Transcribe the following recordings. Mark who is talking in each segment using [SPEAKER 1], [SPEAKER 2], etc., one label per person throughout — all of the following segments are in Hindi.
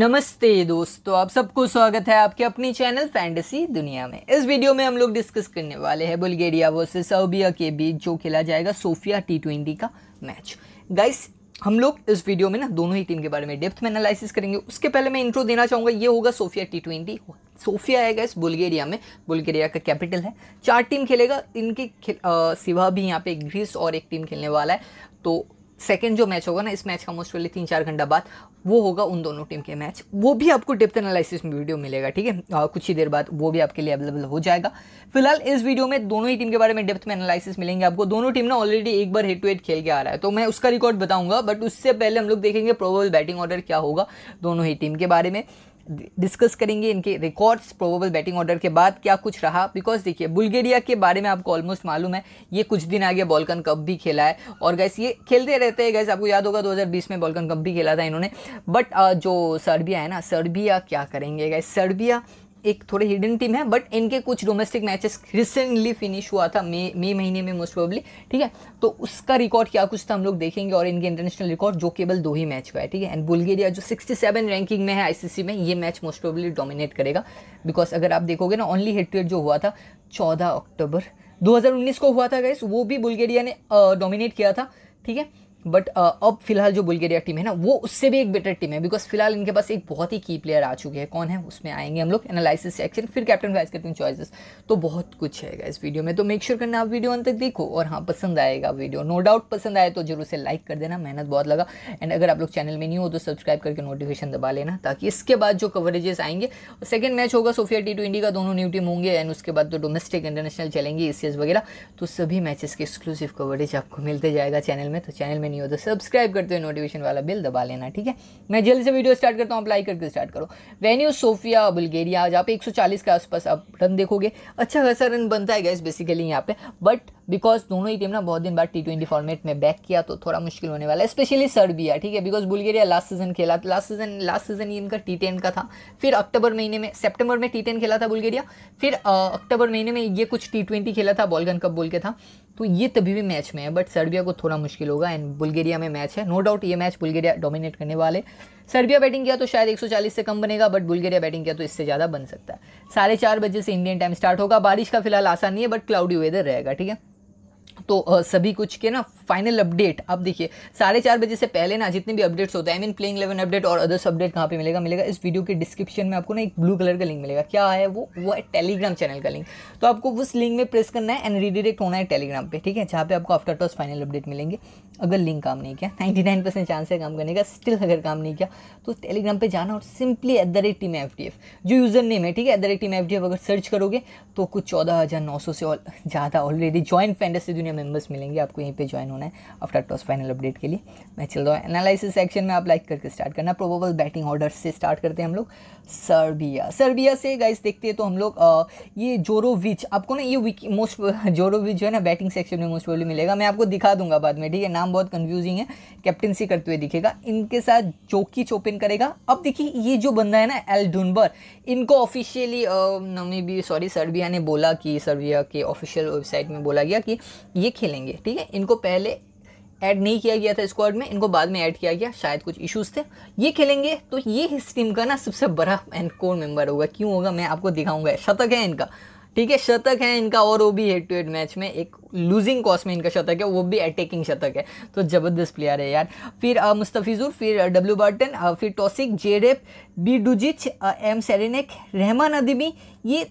[SPEAKER 1] नमस्ते दोस्तों आप सबको स्वागत है आपके अपनी चैनल फैंटेसी दुनिया में इस वीडियो में हम लोग डिस्कस करने वाले हैं बुल्गेरिया वर्सेस सर्बिया के बीच जो खेला जाएगा सोफिया टी ट्वेंटी का मैच गाइस हम लोग इस वीडियो में ना दोनों ही टीम के बारे में डेप्थ में एनालिसिस करेंगे उसके पहले मैं इंट्रो देना चाहूँगा ये होगा सोफिया टी ट्वेंटी सोफिया है गाइस बुल्गेरिया में बुल्गेरिया का कैपिटल है चार टीम खेलेगा इनके सिवा भी यहाँ पे ग्रीस और एक टीम खेलने वाला है तो सेकेंड जो मैच होगा ना इस मैच का मोस्टली तीन चार घंटा बाद वो होगा उन दोनों टीम के मैच वो भी आपको डेप्थ एनालिसिस में वीडियो मिलेगा ठीक है कुछ ही देर बाद वो भी आपके लिए अवेलेबल हो जाएगा फिलहाल इस वीडियो में दोनों ही टीम के बारे में डेप्थ में एनालिसिस मिलेंगे आपको दोनों टीम ना ऑलरेडी एक बार हेड टू हेड खेल के आ रहा है तो मैं उसका रिकॉर्ड बताऊंगा बट उससे पहले हम लोग देखेंगे प्रोबल बैटिंग ऑर्डर क्या होगा दोनों ही टीम के बारे में डिस्कस करेंगे इनके रिकॉर्ड्स प्रोबेबल बैटिंग ऑर्डर के बाद क्या कुछ रहा बिकॉज देखिए बुल्गेरिया के बारे में आपको ऑलमोस्ट मालूम है ये कुछ दिन आगे बॉलकन कप भी खेला है और गैस ये खेलते रहते हैं गैस आपको याद होगा 2020 में बॉलकन कप भी खेला था इन्होंने बट जो सर्बिया है ना सर्बिया क्या करेंगे गैस सर्बिया एक थोड़े हिडन टीम है बट इनके कुछ डोमेस्टिक मैचेस रिसेंटली फिनिश हुआ था मई मे महीने में मोस्ट प्रोबली ठीक है तो उसका रिकॉर्ड क्या कुछ था हम लोग देखेंगे और इनके इंटरनेशनल रिकॉर्ड जो केवल दो ही मैच का है ठीक है एंड बुल्गेरिया जो 67 रैंकिंग में है आईसीसी में ये मैच मोस्ट प्रोबली डोमिनेट करेगा बिकॉज अगर आप देखोगे ना ओनली हेटेड जो हुआ था चौदह अक्टूबर दो को हुआ था गैस वो भी बुल्गेरिया ने डोमिनेट किया था ठीक है बट uh, अब फिलहाल जो बुल्गेरिया टीम है ना वो उससे भी एक बेटर टीम है बिकॉज फिलहाल इनके पास एक बहुत ही की प्लेयर आ चुके हैं कौन है उसमें आएंगे हम लोग एनालिसिस सेक्शन फिर कैप्टन करते हैं चॉइसेस तो बहुत कुछ है इस वीडियो में तो मेक श्योर sure करना आप वीडियो अंत तक देखो और हाँ पसंद आएगा वीडियो नो डाउट पसंद आए तो जरूर से लाइक कर देना मेहनत बहुत लगा एंड अगर आप लोग चैनल में नहीं हो तो सब्सक्राइब करके नोटिफिकेशन दबा लेना ताकि इसके बाद जो कवरेजेस आएंगे सेकेंड मैच होगा सोफिया टी ट्वेंटी का दोनों न्यू टीम होंगे एंड उसके बाद तो डोमेस्टिक इंटरनेशनल चलेंगे ई वगैरह तो सभी मैचेस के एक्सक्लूसिव कवरेज आपको मिलते जाएगा चैनल में तो चैनल में में नहीं हो तो सब्सक्राइब करते हुए नोटिफिकेशन वाला बिल दबा लेना ठीक है मैं जल्दी से वीडियो स्टार्ट करता हूँ अप्लाई करके स्टार्ट करो वेन्यू सोफिया बुल्गेरिया आज आप 140 के आसपास आप रन देखोगे अच्छा खासा रन बनता है गैस बेसिकली यहाँ पे बट बिकॉज दोनों ही टीम ना बहुत दिन बाद टी ट्वेंटी फॉर्मेट में बैक किया तो थोड़ा मुश्किल होने वाला है स्पेशली सर्बिया ठीक है बिकॉज बुल्गेरिया लास्ट सीजन खेला लास्ट सीजन लास्ट सीजन ही इनका टी टेन का था फिर अक्टूबर महीने में सेप्टेम्बर में टी टेन खेला था बुल्गेरिया फिर अक्टूबर महीने में ये कुछ टी ट्वेंटी खेला था बॉलगन कप बोल के था तो ये तभी भी मैच में है बट सर्बिया को थोड़ा मुश्किल होगा एंड बुल्गेरिया में मैच है नो डाउट ये मैच बुल्गेरिया डोमिनेट करने वाले सर्बिया बैटिंग किया तो शायद 140 से कम बनेगा बट बुल्गेरिया बैटिंग किया तो इससे ज़्यादा बन सकता है साढ़े चार बजे से इंडियन टाइम स्टार्ट होगा बारिश का फिलहाल आसान नहीं है बट क्लाउडी वेदर रहेगा ठीक है तो सभी कुछ के ना फाइनल अपडेट आप देखिए साढ़े चार बजे से पहले ना जितने भी अपडेट्स होते हैं I mean playing eleven update और अदर्स अपडेट कहाँ पे मिलेगा मिलेगा इस वीडियो के डिस्क्रिप्शन में आपको ना एक ब्लू कलर का लिंक मिलेगा क्या है वो वो है टेलीग्राम चैनल का लिंक तो आपको उस लिंक में प्रेस करना है एंड रीडिरेक्ट होना है टेलीग्राम पर ठीक है जहाँ पे आपको आफ्टर टॉस फाइनल अपडेट मिलेंगे अगर लिंक काम नहीं किया नाइन्टी नाइन परसेंट चांस है काम करने का स्टिल अगर काम नहीं किया तो टेलीग्राम पर जाना और simply at the rate team F जो यूज़र नेम है ठीक है at the team F D F अगर सर्च करोगे तो कुछ चौदह हज़ार नौ सौ से ज़्यादा ऑलरेडी ज्वाइन फैंडस दुनिया मेंबर्स मिलेंगे आपको यहीं पे ज्वाइन होना है आफ्टर टॉस फाइनल अपडेट के लिए मैं चल रहा हूँ एनालिसिस सेक्शन में आप लाइक करके स्टार्ट करना प्रोबेबल बैटिंग ऑर्डर से स्टार्ट करते हैं हम लोग सर्बिया सर्बिया से गाइस देखते हैं तो हम लोग आ, ये जोरोविच आपको ना ये मोस्ट जोरोविच जो है ना बैटिंग सेक्शन में मोस्ट प्रोबली मिलेगा मैं आपको दिखा दूंगा बाद में ठीक है नाम बहुत कन्फ्यूजिंग है कैप्टनसी करते हुए दिखेगा इनके साथ जोकी चोपिन करेगा अब देखिए ये जो बंदा है ना एल डुनबर इनको ऑफिशियली नमी भी सॉरी सर्बिया ने बोला कि सर्बिया के ऑफिशियल वेबसाइट में बोला गया कि ये ये खेलेंगे ठीक है इनको पहले ऐड नहीं किया गया था स्क्वाड में इनको बाद में ऐड किया गया शायद कुछ इश्यूज थे ये खेलेंगे तो ये इस टीम का ना सबसे बड़ा एंड कोर मेंबर होगा क्यों होगा मैं आपको दिखाऊंगा शतक है इनका ठीक है शतक है इनका और वो भी हेड टू हेड मैच में एक लूजिंग कॉस्ट में इनका शतक है वो भी अटैकिंग शतक है तो ज़बरदस्त प्लेयर है यार फिर मुस्तफ़िज़ुर फिर डब्ल्यू बार्टन फिर टॉसिक जेडेप बी डुजिच एम सेरेनेक रहमान अदीमी ये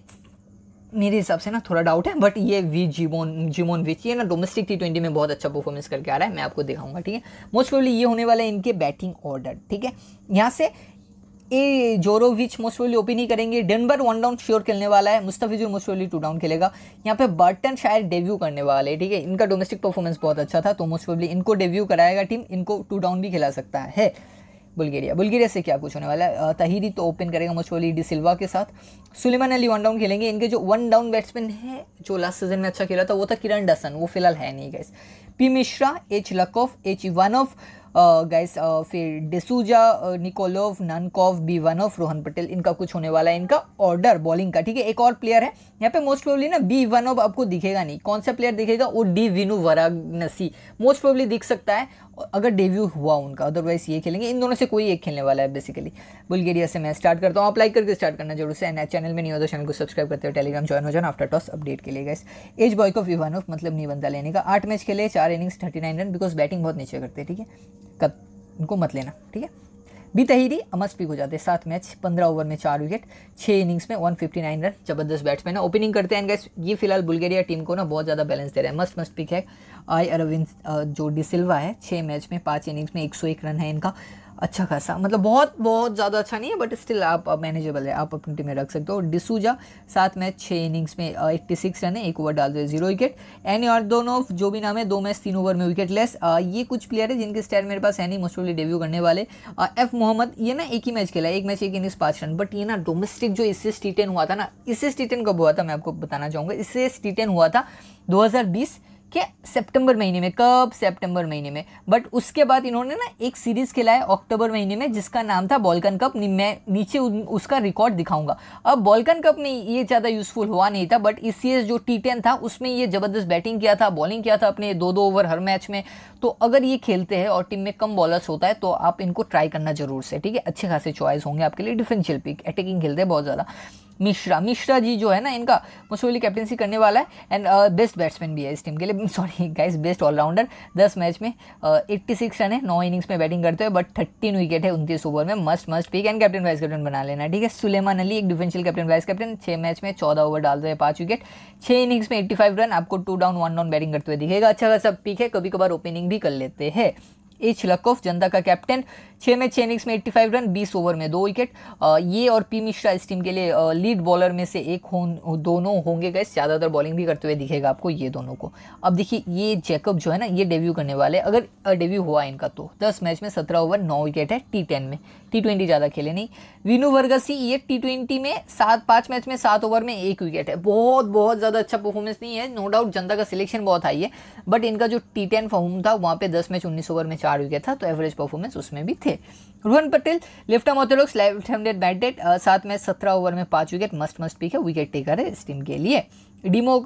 [SPEAKER 1] मेरे हिसाब से ना थोड़ा डाउट है बट ये वी जीवन जीमोन विच ये ना डोमेस्टिक टी ट्वेंटी में बहुत अच्छा परफॉर्मेंस करके आ रहा है मैं आपको दिखाऊंगा ठीक है मोस्ट प्रोबली ये होने वाला है इनके बैटिंग ऑर्डर ठीक है यहाँ से ए विच मोस्ट प्रोबली ओपन ही करेंगे डेनबर वन डाउन श्योर खेलने वाला है Mustafizur most probably two down खेलेगा यहाँ पे बर्टन शायद डेब्यू करने वाले ठीक है इनका डोमेस्टिक परफॉर्मेंस बहुत अच्छा था तो मोस्ट प्रोबली इनको डेब्यू कराएगा टीम इनको टू डाउन भी खिला सकता है बुल्गेरिया बुल्गेरिया से क्या कुछ होने वाला है तहिरी तो ओपन करेगा मोस्टली डी सिल्वा के साथ सुलेमान अली वन डाउन खेलेंगे इनके जो वन डाउन बैट्समैन है जो लास्ट सीजन में अच्छा खेला था वो था किरण डसन वो फिलहाल है नहीं गैस पी मिश्रा एच लकोफ एच ऑफ गैस फिर डिसूजा निकोलोव ननकोव बी ऑफ रोहन पटेल इनका कुछ होने वाला है इनका ऑर्डर बॉलिंग का ठीक है एक और प्लेयर है यहाँ पे मोस्ट प्रोबली ना बी वनोव आपको दिखेगा नहीं कौन सा प्लेयर दिखेगा वो D Vinu Varghese most probably दिख सकता है अगर डेब्यू हुआ उनका अदरवाइज ये खेलेंगे इन दोनों से कोई एक खेलने वाला है बेसिकली बुल्गेरिया से मैं स्टार्ट करता हूँ अप्लाई करके स्टार्ट करना जरूर से एंड चैनल में नहीं हो तो चैनल को सब्सक्राइब करते हो टेलीग्राम ज्वाइन हो जाना आफ्टर टॉस अपडेट के लिए गैस एज बॉय को ऑफ मतलब बनता लेने का आठ मैच खेले चार चार innings thirty nine run because batting बहुत नीचे करते हैं ठीक है कब उनको मत लेना ठीक है बी तहरी अमस्ट पिक हो जाते हैं सात मैच पंद्रह ओवर में चार विकेट छः इनिंग्स में वन फिफ्टी नाइन रन जबरदस्त बैट्समैन है ओपनिंग करते हैं गैस ये फिलहाल बुल्गेरिया टीम को ना बहुत ज़्यादा बैलेंस दे रहा है मस्ट मस्ट पिक है आई अरविंद जो डिसिल्वा है छः मैच में पाँच इनिंग्स में एक सौ एक रन है इनका अच्छा खासा मतलब बहुत बहुत ज़्यादा अच्छा नहीं है बट स्टिल आप मैनेजेबल है आप अपनी टीम में रख सकते हो डिसूजा सात मैच छः इनिंग्स में एट्टी सिक्स रन है एक ओवर डाल दो जीरो विकेट एनी और दोनों जो भी नाम है दो मैच तीन ओवर में विकेट लेस ये कुछ प्लेयर है जिनके स्टैंड मेरे पास है नहीं मोस्टली डेब्यू करने वाले एफ मोहम्मद ये ना एक ही मैच खेला एक मैच एक इनिंग्स पाँच रन बट ये ना डोमेस्टिक जो इससे स्टीटेन हुआ था ना इससे स्टीटेन कब हुआ था मैं आपको बताना चाहूँगा इससे स्टीटेन हुआ था दो कि सितंबर महीने में कब सितंबर महीने में बट उसके बाद इन्होंने ना एक सीरीज़ है अक्टूबर महीने में जिसका नाम था बॉलकन कप मैं नीचे उसका रिकॉर्ड दिखाऊंगा अब बॉलकन कप में ये ज़्यादा यूज़फुल हुआ नहीं था बट ई जो टी था उसमें ये ज़बरदस्त बैटिंग किया था बॉलिंग किया था अपने दो दो ओवर हर मैच में तो अगर ये खेलते हैं और टीम में कम बॉलर्स होता है तो आप इनको ट्राई करना जरूर से ठीक है अच्छे खासे चॉइस होंगे आपके लिए डिफेंशियल पिक अटैकिंग खेलते हैं बहुत ज़्यादा मिश्रा मिश्रा जी जो है ना इनका मोस्टली कैप्टनसी करने वाला है एंड बेस्ट बैट्समैन भी है इस टीम के लिए सॉरी गाइस बेस्ट ऑलराउंडर दस मैच में एट्टी uh, सिक्स रन है नौ इनिंग्स में बैटिंग करते हैं बट थर्टीन विकेट है उनतीस ओवर में must must pick and captain vice captain बना लेना ठीक है सुलेमान अली एक डिफेंशियल कैप्टन वाइस कैप्टन छः मैच में चौदह ओवर डालते हैं पाँच विकेट छः इनिंग्स में एट्टी फाइव रन आपको two down one down batting करते हुए दिखेगा अच्छा खासा पिक है कभी कभार ओपनिंग भी कर लेते हैं ए छिलकोफ जनता का कैप्टन छः में छः इनिंग्स में 85 रन 20 ओवर में दो विकेट ये और पी मिश्रा इस टीम के लिए लीड बॉलर में से एक हो दोनों होंगे गए ज़्यादातर बॉलिंग भी करते हुए दिखेगा आपको ये दोनों को अब देखिए ये जैकब जो है ना ये डेब्यू करने वाले अगर डेब्यू हुआ इनका तो दस मैच में सत्रह ओवर नौ विकेट है टी टेन में टी ट्वेंटी ज़्यादा खेले नहीं विनू वर्गसी ये टी ट्वेंटी में सात पाँच मैच में सात ओवर में एक विकेट है बहुत बहुत ज़्यादा अच्छा परफॉर्मेंस नहीं है नो डाउट जनता का सिलेक्शन बहुत हाई है बट इनका जो टी टेन फॉर्म था वहाँ पे दस मैच उन्नीस ओवर में चार विकेट था तो एवरेज परफॉर्मेंस उसमें भी थे Rohan Patel left arm orthodox left handed batted सात मैच सत्रह ओवर में पाँच विकेट मस्ट मस्ट पिक है विकेट टेकर है इस टीम के लिए डिमो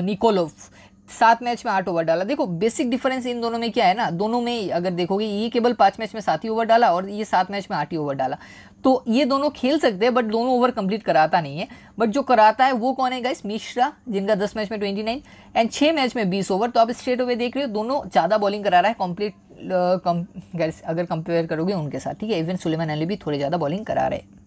[SPEAKER 1] निकोलोफ uh, सात मैच में आठ ओवर डाला देखो बेसिक डिफरेंस इन दोनों में क्या है ना दोनों में अगर देखोगे ये केवल पांच मैच में सात ही ओवर डाला और ये सात मैच में आठ ही ओवर डाला तो ये दोनों खेल सकते हैं बट दोनों ओवर कंप्लीट कराता नहीं है बट जो कराता है वो कौन है गाइस मिश्रा जिनका दस मैच में ट्वेंटी नाइन एंड छः मैच में बीस ओवर तो आप स्ट्रेट ओवे देख रहे हो दोनों ज़्यादा बॉलिंग करा रहा है कॉम्प्लीट कम अगर कंपेयर करोगे उनके साथ ठीक है इवन सुलेमान अली भी थोड़े ज़्यादा बॉलिंग करा रहे हैं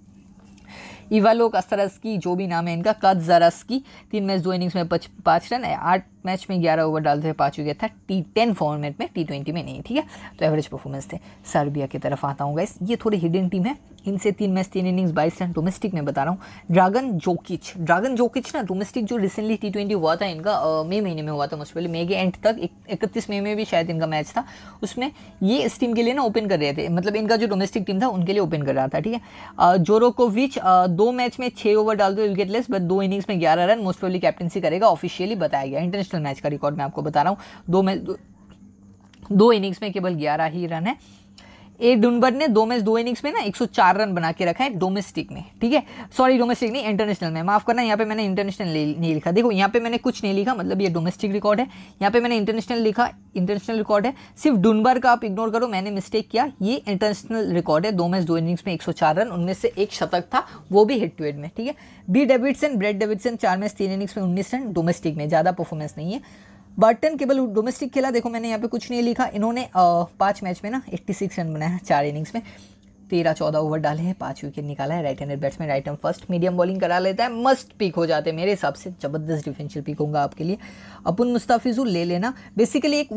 [SPEAKER 1] इवालो की जो भी नाम है इनका कद की तीन मैच दो इनिंग्स में पाँच रन है आठ मैच में ग्यारह ओवर डालते थे पाँच विकेट था टी टेन फॉर्मेट में टी ट्वेंटी में नहीं ठीक है तो एवरेज परफॉर्मेंस थे सर्बिया की तरफ आता हूँ गाइस ये थोड़ी हिडन टीम है इनसे तीन मैच तीन इनिंग्स बाईस रन डोमेस्टिक में बता रहा हूँ ड्रैगन जोकिच ड्रैगन जोकिच ना डोमेस्टिक जो रिसेंटली टी ट्वेंटी हुआ था इनका मई महीने में हुआ था मोस्ट पहले मई के एंड तक इकतीस मई में भी शायद इनका मैच था उसमें ये इस टीम के लिए ना ओपन कर रहे थे मतलब इनका जो डोमेस्टिक टीम था उनके लिए ओपन कर रहा था ठीक है जोरोकोविच दो मैच में छः ओवर डालते हुए विकेटलेस बट दो इनिंग्स में ग्यारह रन मोस्ट प्रोबली कैप्टनसी करेगा ऑफिशियली बताया गया इंटरनेशनल मैच का रिकॉर्ड मैं आपको बता रहा हूँ दो मैच दो इनिंग्स में केवल ग्यारह ही रन है ए डुनबर ने दो मैच दो इनिंग्स में ना 104 रन बना के रखा है डोमेस्टिक में ठीक है सॉरी डोमेस्टिक नहीं इंटरनेशनल में माफ करना यहाँ पे मैंने इंटरनेशनल नहीं लिखा देखो यहाँ पे मैंने कुछ नहीं लिखा मतलब ये डोमेस्टिक रिकॉर्ड है यहाँ पे मैंने इंटरनेशनल लिखा इंटरनेशनल रिकॉर्ड है सिर्फ डुनबर का आप इग्नोर करो मैंने मिस्टेक किया ये इंटरनेशनल रिकॉर्ड है दो मैच दो इनिंग्स में एक रन उनमें से एक शतक था वो भी हिट टू में ठीक है बी डेविडसन ब्रेड डेविडसन चार मैच तीन इनिंग्स में उन्नीस रन डोमेस्टिक में ज़्यादा परफॉर्मेंस नहीं है बर्टन केवल डोमेस्टिक खेला देखो मैंने यहाँ पे कुछ नहीं लिखा इन्होंने पाँच मैच में ना एट्टी सिक्स रन बनाया चार इनिंग्स में तेरह चौदह ओवर डाले हैं पाँच विकेट निकाला है right handed batsman right hand fast medium bowling करा लेता है मस्ट पिक हो जाते हैं मेरे हिसाब से ज़बरदस्त डिफेंशियल पिक होगा आपके लिए अपुन मुस्ताफिजू ले लेना बेसिकली एक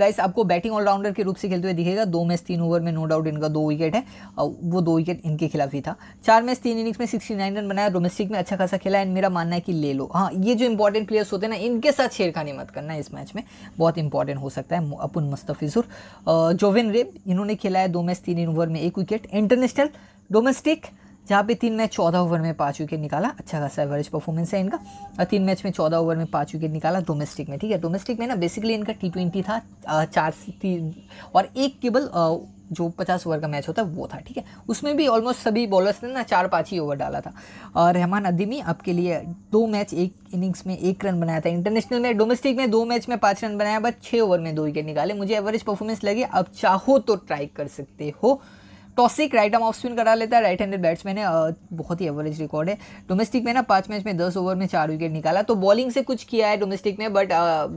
[SPEAKER 1] गाइस आपको बैटिंग ऑलराउंडर के रूप से खेलते हुए दिखेगा दो मैच तीन ओवर में नो डाउट इनका दो विकेट है और वो दो विकेट इनके खिलाफ ही था चार मैच तीन इनिंग्स में सिक्सटी नाइन रन बनाया डोमेस्टिक में अच्छा खासा खेला है मेरा मानना है कि ले लो हाँ ये जो इंपॉर्टेंट प्लेयर्स होते हैं ना इनके साथ छेड़खानी मत करना इस मैच में बहुत इंपॉर्टेंट हो सकता है अपुन मुस्तफिजुर जोविन रेब इन्होंने खेला है दो मैच तीन ओवर में एक विकेट क्रिकेट इंटरनेशनल डोमेस्टिक जहाँ पे तीन मैच चौदह ओवर में पाँच विकेट निकाला अच्छा खासा एवरेज परफॉर्मेंस है इनका और तीन मैच में चौदह ओवर में पाँच विकेट निकाला डोमेस्टिक में ठीक है डोमेस्टिक में ना बेसिकली इनका टी ट्वेंटी था चार और एक केवल जो पचास ओवर का मैच होता है वो था ठीक है उसमें भी ऑलमोस्ट सभी बॉलर्स ने ना चार पाँच ही ओवर डाला था और रहमान अदीमी आपके लिए दो मैच एक इनिंग्स में एक रन बनाया था इंटरनेशनल में डोमेस्टिक में दो मैच में पाँच रन बनाया बट छः ओवर में दो विकेट निकाले मुझे एवरेज परफॉर्मेंस लगे अब चाहो तो ट्राई कर सकते हो Tosic right arm off spin करा लेता है राइट हैंडेड बैट्समैन है बहुत ही एवरेज रिकॉर्ड है डोमेस्टिक में ना पाँच मैच में दस ओवर में चार विकेट निकाला तो बॉलिंग से कुछ किया है डोमेस्टिक में बट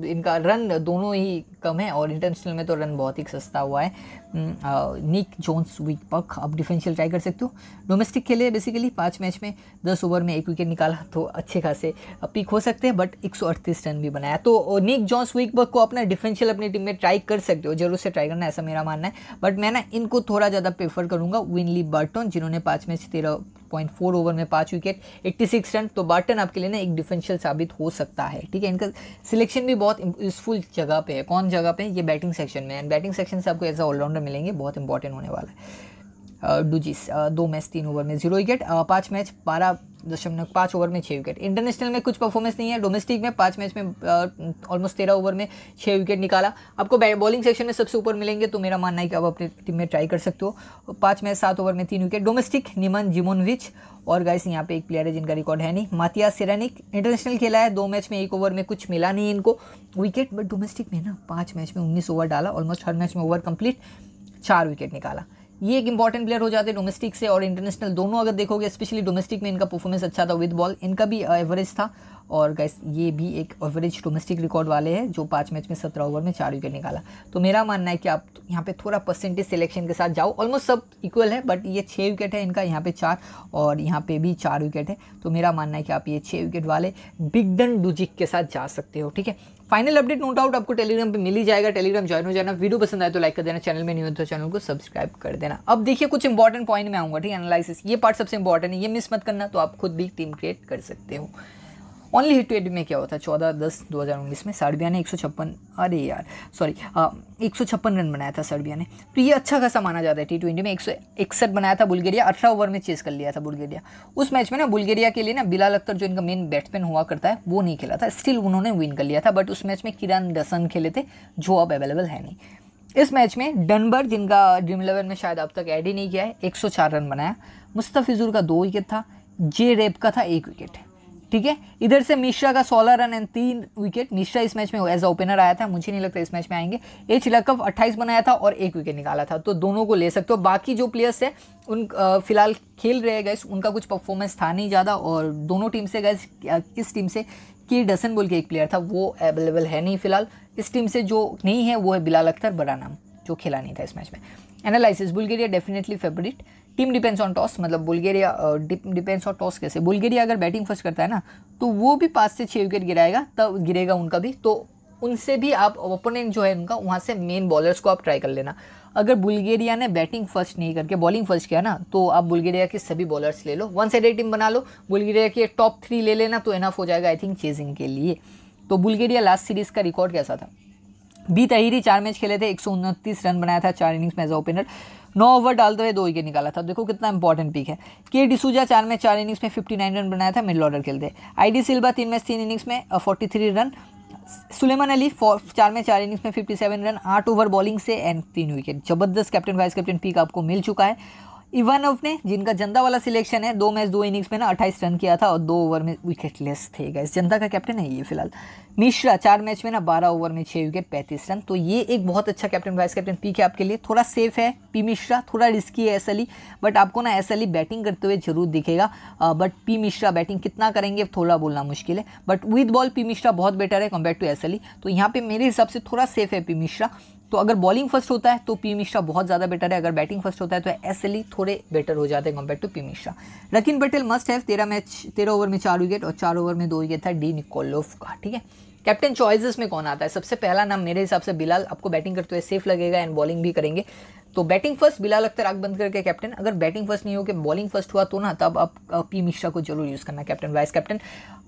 [SPEAKER 1] इनका रन दोनों ही कम है और इंटरनेशनल में तो रन बहुत ही सस्ता हुआ है निक जोन्स विक पक अब डिफेंशियल ट्राई कर सकते हो डोमेस्टिक खेले बेसिकली पाँच मैच में दस ओवर में एक विकेट निकाला तो अच्छे खासे पिक हो सकते हैं बट एक रन भी बनाया तो निक जॉन्स विक पक को अपना डिफेंशियल अपनी टीम में ट्राई कर सकते हो जरूर से ट्राई करना ऐसा मेरा मानना है बट मैं ना इनको थोड़ा ज़्यादा प्रेफर रिकॉर्ड करूंगा विनली बर्टन जिन्होंने पांच में से तेरह पॉइंट फोर ओवर में पांच विकेट एट्टी सिक्स रन तो बर्टन आपके लिए ना एक डिफेंशियल साबित हो सकता है ठीक है इनका सिलेक्शन भी बहुत यूजफुल जगह पे है कौन जगह पे है ये बैटिंग सेक्शन में एंड बैटिंग सेक्शन से आपको एज ऑलराउंडर मिलेंगे बहुत इंपॉर्टेंट होने वाला है डुजिस दो मैच तीन ओवर में जीरो विकेट पाँच मैच बारह दशमलव पाँच ओवर में छः विकेट इंटरनेशनल में कुछ परफॉर्मेंस नहीं है डोमेस्टिक में पाँच मैच में ऑलमोस्ट तेरह ओवर में छः विकेट निकाला आपको बॉलिंग सेक्शन में सबसे ऊपर मिलेंगे तो मेरा मानना है कि आप अपनी टीम में ट्राई कर सकते हो पाँच मैच सात ओवर में तीन विकेट डोमेस्टिक निमन जिमोनविच और गाइस यहाँ पे एक प्लेयर है जिनका रिकॉर्ड है नहीं मातिया सिरानिक इंटरनेशनल खेला है दो मैच में एक ओवर में कुछ मिला नहीं इनको विकेट बट डोमेस्टिक में ना पाँच मैच में उन्नीस ओवर डाला ऑलमोस्ट हर मैच में ओवर कंप्लीट चार विकेट निकाला ये एक इंपॉर्टेंट प्लेयर हो जाते हैं डोमेस्टिक से और इंटरनेशनल दोनों अगर देखोगे स्पेशली डोमेस्टिक में इनका परफॉर्मेंस अच्छा था विद बॉल इनका भी एवरेज uh, था और गैस ये भी एक एवरेज डोमेस्टिक रिकॉर्ड वाले हैं जो पाँच मैच में सत्रह ओवर में चार विकेट निकाला तो मेरा मानना है कि आप यहाँ पे थोड़ा परसेंटेज सिलेक्शन के साथ जाओ ऑलमोस्ट सब इक्वल है बट ये छः विकेट है इनका यहाँ पे चार और यहाँ पे भी चार विकेट है तो मेरा मानना है कि आप ये छः विकेट वाले बिगडन डुजिक के साथ जा सकते हो ठीक है फाइनल अपडेट नो डाउट आपको टेलीग्राम पे मिल ही जाएगा टेलीग्राम ज्वाइन हो जाना वीडियो पसंद आए तो लाइक कर देना चैनल में नहीं हो तो चैनल को सब्सक्राइब कर देना अब देखिए कुछ इंपॉर्टेंट पॉइंट में आऊंगा ठीक है एनालिसिस ये पार्ट सबसे इंपॉर्टेंट है ये मिस मत करना तो आप खुद भी टीम क्रिएट कर सकते हो ओनली हिट वेट में क्या होता है चौदह दस दो हज़ार उन्नीस में सर्बिया ने एक सौ छप्पन अरे यार सॉरी एक सौ छप्पन रन बनाया था सर्बिया ने तो ये अच्छा खासा माना जाता है टी ट्वेंटी में एक सौ इकसठ बनाया था बुल्गेरिया अठारह ओवर में चेस कर लिया था बुल्गेरिया उस मैच में ना बुल्गेरिया के लिए ना बिलाल अख्तर जो इनका मेन बैट्समैन हुआ करता है वो नहीं खेला था स्टिल उन्होंने विन कर लिया था बट उस मैच में किरण डसन खेले थे जो अब अवेलेबल है नहीं इस मैच में डनबर जिनका ड्रीम इलेवन में शायद अब तक ऐड ही नहीं किया है चार रन बनाया मुस्तफ़िजुर का दो विकेट था जे रेप का था एक विकेट ठीक है इधर से मिश्रा का सोलह रन एंड तीन विकेट मिश्रा इस मैच में एज ओपनर आया था मुझे नहीं लगता इस मैच में आएंगे ए चिलकव अट्ठाइस बनाया था और एक विकेट निकाला था तो दोनों को ले सकते हो बाकी जो प्लेयर्स है उन फिलहाल खेल रहे गए उनका कुछ परफॉर्मेंस था नहीं ज़्यादा और दोनों टीम से गए इस टीम से के डसन बोल के एक प्लेयर था वो अवेलेबल है नहीं फिलहाल इस टीम से जो नहीं है वो है बिलाल अख्तर बड़ा नाम जो खेला नहीं था इस मैच में analysis Bulgaria definitely favourite team depends on toss मतलब बुल्गेरिया डिपेंड्स ऑन टॉस कैसे बुल्गेरिया अगर बैटिंग फर्स्ट करता है ना तो वो भी पाँच से छः विकेट गिराएगा तब गिरेगा उनका भी तो उनसे भी आप ओपोनेंट जो है उनका वहाँ से मेन बॉलर्स को आप ट्राई कर लेना अगर बुल्गेरिया ने बैटिंग फर्स्ट नहीं करके बॉलिंग फर्स्ट किया ना तो आप बुल्गेरिया के सभी बॉलर्स ले लो वन साइडेड टीम बना लो बुल्गेरिया के टॉप थ्री ले लेना तो इनफ हो जाएगा आई थिंक चेजिंग के लिए तो बुल्गेरिया लास्ट सीरीज़ का रिकॉर्ड कैसा था बी तहिरी चार मैच खेले थे एक रन बनाया था चार इनिंग्स में एज ओपनर नौ ओवर डालते हुए दो विकेट निकाला था देखो कितना इंपॉर्टेंट पिक है के डिसूजा चार में चार इनिंग्स में फिफ्टी नाइन रन बनाया था मिडल ऑर्डर खेलते आई डी सिल्वा तीन में तीन इनिंग्स में forty three run Suleman Ali चार में चार इनिंग्स में सेवन रन आठ ओवर बॉलिंग से एंड तीन विकेट जबरदस्त कैप्टन वाइस कैप्टन पीक आपको मिल चुका है इवानव ने जिनका जनता वाला सिलेक्शन है दो मैच दो इनिंग्स में ना अट्ठाईस रन किया था और दो ओवर में विकेट लेस थे गैस जनता का कैप्टन है ये फिलहाल मिश्रा चार मैच में ना बारह ओवर में छः विकेट पैंतीस रन तो ये एक बहुत अच्छा कैप्टन वाइस कैप्टन पी के आपके लिए थोड़ा सेफ है पी मिश्रा थोड़ा रिस्की है एस बट e, आपको ना एस बैटिंग e करते हुए जरूर दिखेगा बट पी मिश्रा बैटिंग कितना करेंगे थोड़ा बोलना मुश्किल है but with ball P Mishra बहुत बेटर है कम्पेयर टू एस तो यहाँ पर मेरे हिसाब से थोड़ा सेफ है पी मिश्रा तो अगर बॉलिंग फर्स्ट होता है तो पी मिश्रा बहुत ज़्यादा बेटर है अगर बैटिंग फर्स्ट होता है तो एस e थोड़े बेटर हो जाते हैं कम्पेयर टू पी मिश्रा रकिन पटेल मस्ट हैव तेरह मैच तेरह ओवर में चार विकेट और चार ओवर में दो विकेट था डी निकोलोफ का ठीक है कैप्टन चॉइसेस में कौन आता है सबसे पहला नाम मेरे हिसाब से बिलाल आपको बैटिंग करते हुए सेफ लगेगा एंड बॉलिंग भी करेंगे तो बैटिंग फर्स्ट बिलाल अख्तर आग बंद करके कैप्टन अगर बैटिंग फर्स्ट नहीं हो के बॉलिंग फर्स्ट हुआ तो ना तब आप पी मिश्रा को जरूर यूज़ करना कैप्टन वाइस कैप्टन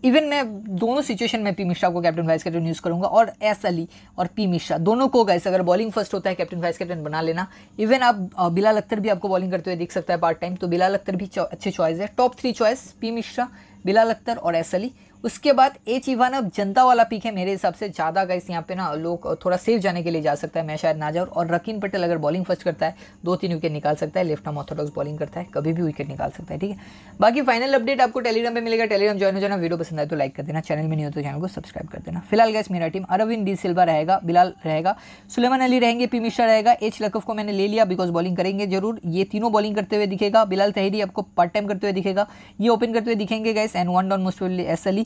[SPEAKER 1] इवन मैं दोनों सिचुएशन में पी मिश्रा को कैप्टन वाइस कैप्टन यूज़ करूंगा और एस अली e और पी मिश्रा दोनों को गैस अगर बॉलिंग फर्स्ट होता है कैप्टन वाइस कैप्टन बना लेना इवन आप बिलाल अख्तर भी आपको बॉलिंग करते हुए दिख सकता है पार्ट टाइम तो बिलाल अख्तर भी अच्छे चॉइस है top three choice P Mishra Bilal Akhtar और एस अली उसके बाद एच इवन अब जनता वाला पिक है मेरे हिसाब से ज़्यादा गाइस यहाँ पे ना लोग थोड़ा सेफ जाने के लिए जा सकता है मैं शायद ना जाऊँ और रकीन पटेल अगर बॉलिंग फर्स्ट करता है दो तीन विकेट निकाल सकता है लेफ्ट हम ऑर्थोडॉक्स बॉलिंग करता है कभी भी विकेट निकाल सकता है ठीक है बाकी फाइनल अपडेट आपको टेलीग्राम पर मिलेगा टेलीग्राम ज्वाइन हो जाना वीडियो पसंद आए तो लाइक कर देना चैनल में नहीं हो तो चैनल को सब्सक्राइब कर देना फिलहाल गैस मेरा टीम अरविंद डी सिल्वा रहेगा बिलाल रहेगा सुलेमान अली रहेंगे पी मिश्रा रहेगा एच लकफ को मैंने ले लिया बिकॉज बॉलिंग करेंगे जरूर ये तीनों बॉलिंग करते हुए दिखेगा बिलाल तहरी आपको पार्ट टाइम करते हुए दिखेगा ये ओपन करते हुए दिखेंगे guys and one down most S Ali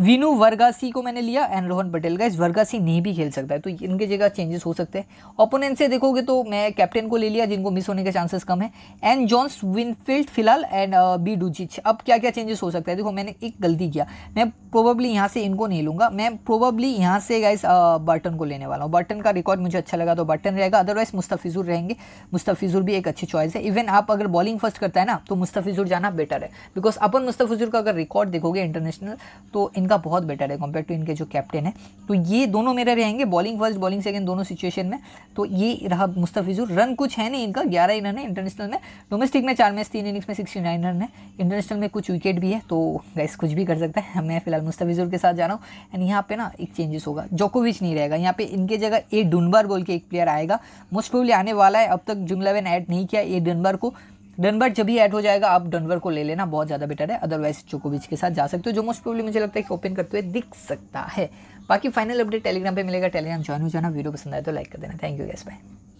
[SPEAKER 1] Vinu Varghese को मैंने लिया एंड रोहन पटेल का इस वर्गासी नहीं भी खेल सकता है तो इनके जगह चेंजेस हो सकते हैं ओपोनेंट से देखोगे तो मैं कैप्टन को ले लिया जिनको मिस होने के चांसेस कम है एंड जॉन्स विनफील्ड फिलहाल एंड बी जिच अब क्या क्या चेंजेस हो सकता है देखो मैंने एक गलती किया मैं प्रोबेबली यहाँ से इनको नहीं लूँगा मैं प्रोबेबली यहाँ से गाइस बर्टन uh, को लेने वाला हूँ बर्टन का रिकॉर्ड मुझे अच्छा लगा तो बर्टन रहेगा अदरवाइज मुस्तफ़िजुर रहेंगे मुस्तफ़िजुर भी एक अच्छी चॉइस है इवन आप अगर बॉलिंग फर्स्ट करता है ना तो मुस्तफ़िजुर जाना बेटर है बिकॉज अपन मुस्तफ़िजुर का अगर रिकॉर्ड देखोगे इंटरनेशनल तो इनका बहुत बेटर है कॉम्पेयर टू इनके जो कैप्टन है तो ये दोनों मेरे रहेंगे बॉलिंग फर्स्ट बॉलिंग सेकेंड दोनों सिचुएशन में तो ये रहा मुस्तफिजुर रन कुछ है नहीं इनका ग्यारह इनर है इंटरनेशनल में डोमेस्टिक में चार मैच तीन इनिंग्स में सिक्सटी नाइन रन है इंटरनेशनल में कुछ विकेट भी है तो गैस कुछ भी कर सकता है मैं फिलहाल मुस्तफिजुर के साथ जा रहा हूँ एंड यहाँ पे ना एक चेंजेस होगा जोकोविच नहीं रहेगा यहाँ पे इनके जगह ए डुनबर बोल के एक प्लेयर आएगा मोस्ट प्रोबली आने वाला है अब तक जुमलावेन ऐड नहीं किया ए डुनबर को डनवर जब भी ऐड हो जाएगा आप डनवर को ले लेना बहुत ज़्यादा बेटर है अदरवाइज बीच के साथ जा सकते हो जो मोस्ट प्रॉब्लम मुझे लगता है कि ओपन करते हुए दिख सकता है बाकी फाइनल अपडेट टेलीग्राम पे मिलेगा टेलीग्राम ज्वाइन हो जाना वीडियो पसंद आए तो लाइक कर देना थैंक यू गैस बाय